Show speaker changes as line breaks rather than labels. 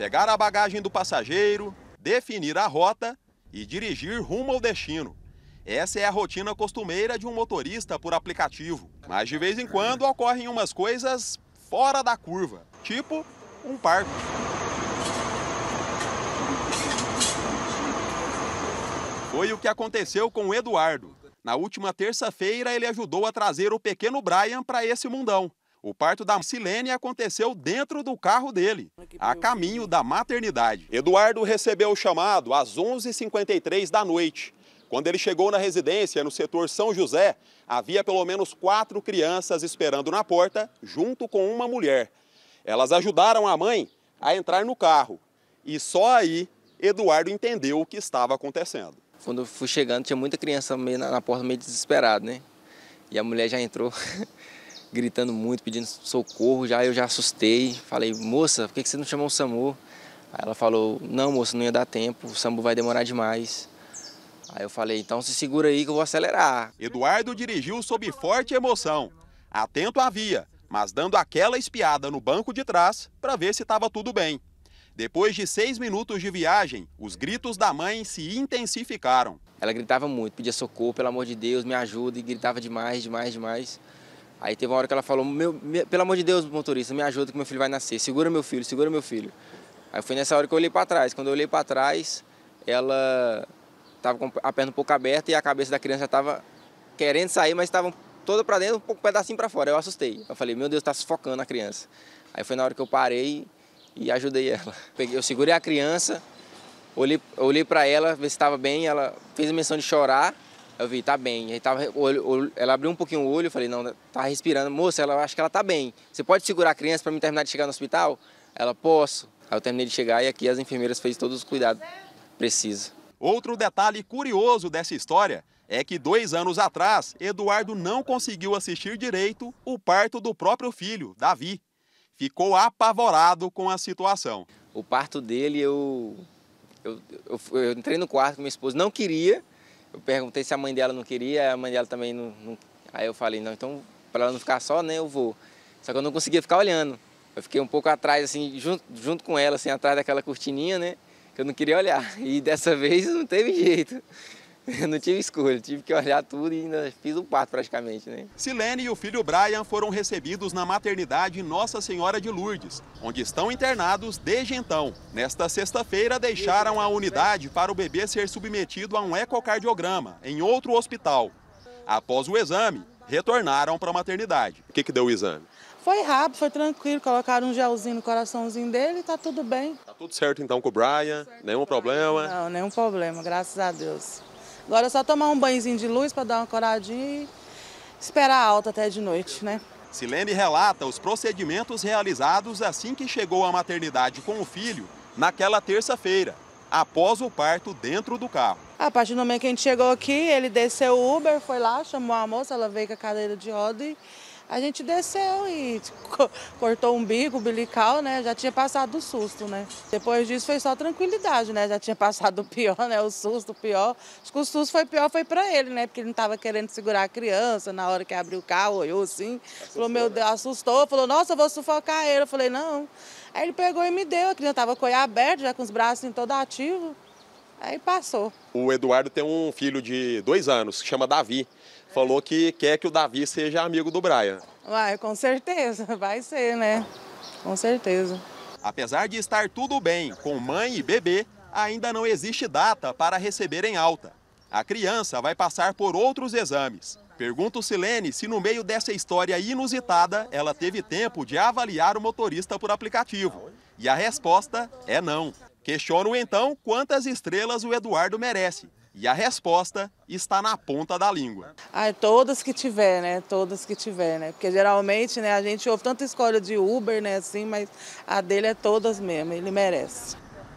pegar a bagagem do passageiro, definir a rota e dirigir rumo ao destino. Essa é a rotina costumeira de um motorista por aplicativo. Mas de vez em quando ocorrem umas coisas fora da curva, tipo um parque. Foi o que aconteceu com o Eduardo. Na última terça-feira, ele ajudou a trazer o pequeno Brian para esse mundão. O parto da Silene aconteceu dentro do carro dele, a caminho da maternidade. Eduardo recebeu o chamado às 11h53 da noite. Quando ele chegou na residência, no setor São José, havia pelo menos quatro crianças esperando na porta, junto com uma mulher. Elas ajudaram a mãe a entrar no carro. E só aí Eduardo entendeu o que estava acontecendo.
Quando eu fui chegando, tinha muita criança meio na, na porta, meio desesperada, né? E a mulher já entrou gritando muito, pedindo socorro. Já eu já assustei, falei, moça, por que você não chamou o SAMU? Aí ela falou, não, moça, não ia dar tempo, o SAMU vai demorar demais. Aí eu falei, então se segura aí que eu vou acelerar. Eduardo dirigiu sob forte emoção,
atento à via, mas dando aquela espiada no banco de trás para ver se estava tudo bem.
Depois de seis minutos de viagem, os gritos da mãe se intensificaram. Ela gritava muito, pedia socorro, pelo amor de Deus, me ajuda, e gritava demais, demais, demais. Aí teve uma hora que ela falou, meu, meu, pelo amor de Deus, motorista, me ajuda que meu filho vai nascer, segura meu filho, segura meu filho. Aí foi nessa hora que eu olhei para trás. Quando eu olhei para trás, ela estava com a perna um pouco aberta e a cabeça da criança estava querendo sair, mas estava toda para dentro, um pouco pedacinho para fora. Eu assustei. Eu falei, meu Deus, está sufocando a criança. Aí foi na hora que eu parei e ajudei ela. Eu segurei a criança, olhei, olhei para ela, ver se estava bem. Ela fez a menção de chorar eu vi, tá bem. Aí tava, olho, olho, ela abriu um pouquinho o olho, eu falei, não, tá respirando. Moça, ela acho que ela tá bem. Você pode segurar a criança para mim terminar de chegar no hospital? Ela, posso. Aí eu terminei de chegar e aqui as enfermeiras fez todos os cuidados precisos. Outro detalhe curioso
dessa história é que dois anos atrás, Eduardo não conseguiu assistir direito o parto do próprio filho, Davi. Ficou apavorado com a situação.
O parto dele, eu, eu, eu, eu entrei no quarto com minha esposa, não queria, eu perguntei se a mãe dela não queria, a mãe dela também não. não... Aí eu falei, não, então para ela não ficar só, né, eu vou. Só que eu não conseguia ficar olhando. Eu fiquei um pouco atrás, assim, junto, junto com ela, assim, atrás daquela cortininha, né? Que eu não queria olhar. E dessa vez não teve jeito. não tive escolha, tive que olhar tudo e ainda fiz o parto praticamente, né?
Silene e o filho Brian foram recebidos na maternidade Nossa Senhora de Lourdes, onde estão internados desde então. Nesta sexta-feira, deixaram a unidade para o bebê ser submetido a um ecocardiograma em outro hospital. Após o exame, retornaram para a maternidade. O que, que deu o exame?
Foi rápido, foi tranquilo, colocaram um gelzinho no coraçãozinho dele e tá tudo bem.
Tá tudo certo então com o Brian, nenhum problema?
Não, nenhum problema, graças a Deus. Agora é só tomar um banhozinho de luz para dar uma coradinha e esperar alta até de noite, né?
Silene relata os procedimentos realizados assim que chegou à maternidade com o filho naquela terça-feira, após o parto dentro do carro.
A partir do momento que a gente chegou aqui, ele desceu o Uber, foi lá, chamou a moça, ela veio com a cadeira de roda e a gente desceu e cortou umbigo, bico umbilical, né? Já tinha passado o susto, né? Depois disso foi só tranquilidade, né? Já tinha passado o pior, né? O susto, o pior. Acho que o susto foi pior, foi pra ele, né? Porque ele não tava querendo segurar a criança na hora que abriu o carro, olhou assim. Assustou, falou, meu né? Deus, assustou. Falou, nossa, eu vou sufocar ele. Eu falei, não. Aí ele pegou e me deu. A criança tava com o aberto, já com os braços em assim, todo ativo. Aí passou.
O Eduardo tem um filho de dois anos, que chama Davi. Falou que quer que o Davi seja amigo do Brian.
Vai, com certeza, vai ser, né? Com certeza. Apesar de estar tudo
bem com mãe e bebê, ainda não existe data para receberem alta. A criança vai passar por outros exames. Pergunto Silene se no meio dessa história inusitada ela teve tempo de avaliar o motorista por aplicativo. E a resposta é não. Questiono então quantas estrelas o Eduardo merece. E a resposta está na ponta da língua.
Ah, todas que tiver, né? Todas que tiver, né? Porque geralmente né, a gente ouve tanta escolha de Uber, né? Assim, mas a dele é todas mesmo, ele merece.